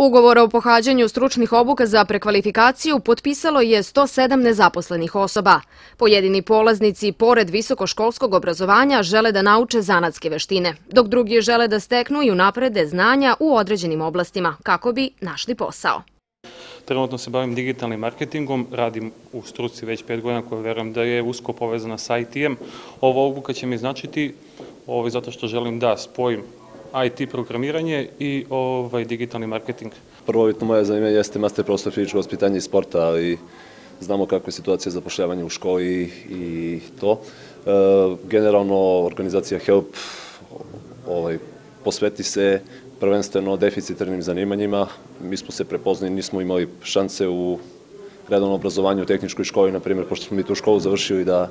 Ugovor o pohađanju stručnih obuka za prekvalifikaciju potpisalo je 107 nezaposlenih osoba. Pojedini polaznici, pored visokoškolskog obrazovanja, žele da nauče zanatske veštine, dok drugi žele da steknu i unaprede znanja u određenim oblastima, kako bi našli posao. Trenutno se bavim digitalnim marketingom, radim u struci već pet godina koja verujem da je usko povezana sa IT-em. Ova obuka će mi značiti ovaj, zato što želim da spojim IT programiranje i ovaj digitalni marketing. Prvobitno moje zanimanje jeste master profesor fizičkog ospitanja i sporta, ali znamo kakva je situacija zapošljavanja u školi i to. E, generalno, organizacija HELP ovaj, posveti se prvenstveno deficitarnim zanimanjima. Mi smo se prepoznali, nismo imali šanse u redovnom obrazovanju u tehničkoj školi, na primjer, pošto smo mi tu školu završili da,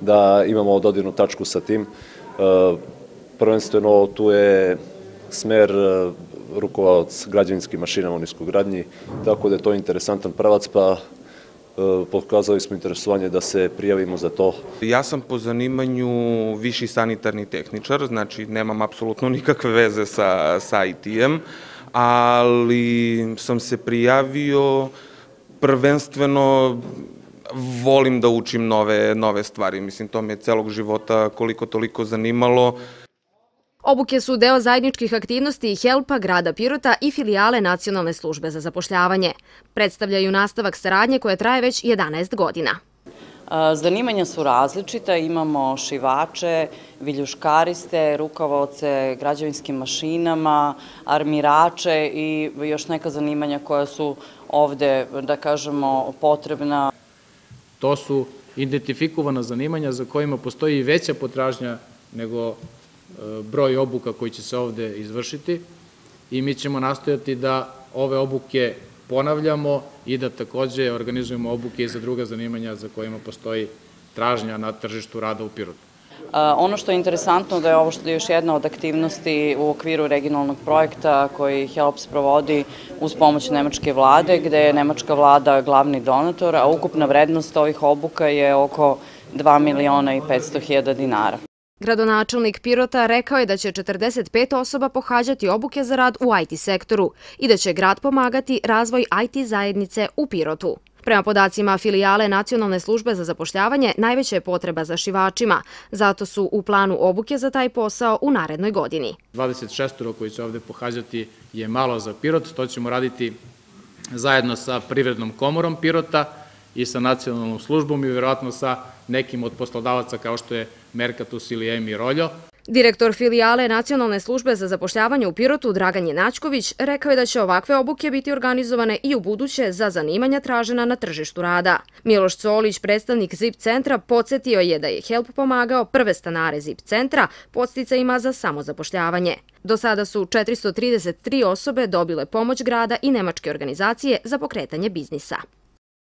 da imamo dodirnu tačku sa tim. E, Prvenstveno tu je smer e, rukovalac građevinskih mašinama u niskogradnji, tako da je to interesantan pravac, pa e, pokazali smo interesovanje da se prijavimo za to. Ja sam po zanimanju viši sanitarni tehničar, znači nemam apsolutno nikakve veze sa, sa IT-em, ali sam se prijavio prvenstveno volim da učim nove, nove stvari. Mislim, to me je celog života koliko toliko zanimalo. Obuke su deo zajedničkih aktivnosti Helpa, grada Pirota i filijale Nacionalne službe za zapošljavanje. Predstavljaju nastavak saradnje koja traje već 11 godina. Zanimanja su različita, imamo šivače, viljuškariste, rukavoce građevinskim mašinama, armirače i još neka zanimanja koja su ovde, da kažemo, potrebna. To su identifikovana zanimanja za kojima postoji veća potražnja nego broj obuka koji će se ovde izvršiti i mi ćemo nastojati da ove obuke ponavljamo i da takođe organizujemo obuke i za druga zanimanja za kojima postoji tražnja na tržištu rada u Pirotu. Ono što je interesantno da je ovo što je još jedna od aktivnosti u okviru regionalnog projekta koji HELPS provodi uz pomoć nemačke vlade, gde je nemačka vlada glavni donator, a ukupna vrednost ovih obuka je oko 2 miliona i 500 hiljada dinara. Gradonačelnik Pirota rekao je da će 45 osoba pohađati obuke za rad u IT sektoru i da će grad pomagati razvoj IT zajednice u Pirotu. Prema podacima filijale Nacionalne službe za zapošljavanje, najveća je potreba za šivačima, zato su u planu obuke za taj posao u narednoj godini. 26 koji će ovde pohađati je malo za Pirot, to ćemo raditi zajedno sa Privrednom komorom Pirota, i sa nacionalnom službom i vjerojatno sa nekim od poslodavaca kao što je Mercatus ili Emi Roljo. Direktor filijale Nacionalne službe za zapošljavanje u Pirotu Dragan Jenačković rekao je da će ovakve obuke biti organizovane i u buduće za zanimanja tražena na tržištu rada. Miloš Colić, predstavnik ZIP centra, podsjetio je da je HELP pomagao prve stanare ZIP centra podsticajima za samozapošljavanje. Do sada su 433 osobe dobile pomoć grada i nemačke organizacije za pokretanje biznisa.